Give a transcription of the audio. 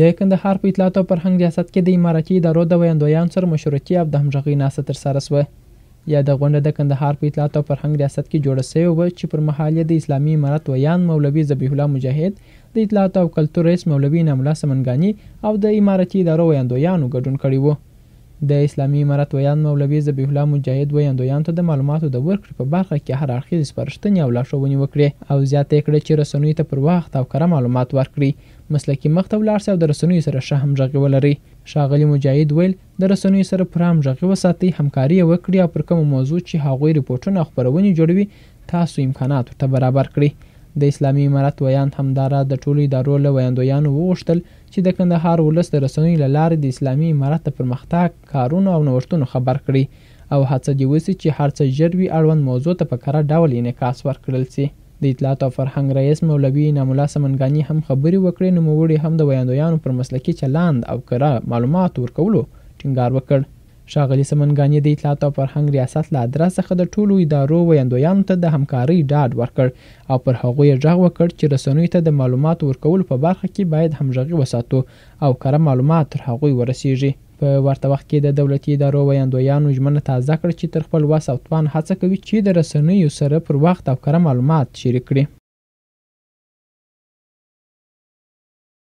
د کندهار په اطلاعات او فرهنګ ریاست کې د اماراتي ادارو د ویاندویانو سره مشورتي او د همغږۍ ناسه ترسره سوه یا د غونډه د کندهار په اطلاعات او فرهنګ ریاست کې جوړه شوې و چې پر مهال د اسلامي امارات ویان مولوي ذبیح الله مجاهد د اطلاعات او کلتور رئیس مولوي ناملا سمنګانی او د اماراتي ادارو ویاندویانو ګډون کړی و د اسلامي امارت ویان مولوي ذبیح الله مجاهد ویاندویان ته د معلوماتو د ورکړې په برخه کې هر اړخیز سپارښتنې او لارښوونې وکړي او زیاته کړې چې رسنیو ته پر وخت او کره معلومات ورکړي مسلکي مخ ته ولاړ شي او د رسنیو سره ښه همغږي ولري ښاغلي مجاهد ویل د رسنیو سره پر همغږي وساتئ همکاري وکړي او پر کومه موضوع چې هغوی رپورټونه او خپرونې جوړوي تاسو امکانات ورته برابر کړئ د اسلامي امارت ویاند همدارا د ټولو ادارو له ویاندویانو وغوښتل چې د کندهار ولس د رسنیو له لارې د اسلامي امارت د پرمختګ کارونو او نوښتونو خبر کړي او هڅه دې وسي چې هر څه ژر وي اړوند موضوع ته په کره ډول انعکاس ورکړل سي د اطلاعات او فرهنګ رئیس مولوي نامولا سمنګاني هم خبرې وکړې نوموړي هم د ویاندویانو پر مسلکي چلند او کره معلومات ورکولو ټینګار وکړ ښاغلي سمنګاني د اطلاعات او فرهنګ ریاست له ادرس څخه د ټولو ادارو ویندویانو ته د همکارۍ ډاډ ورکړ او پر هغوی یې غږ وکړ چې رسنیو ته د معلوماتو ورکولو په برخه کې باید همغږي وساتو او کره معلومات تر هغوی ورسیږي په ورته وخت کې د دولتي ادارو ویندویانو ژمنه تازه کړه چې تر خپل وس او توان هڅه کوي چې د رسنیو سره پر وخت او کره معلومات شریک کړي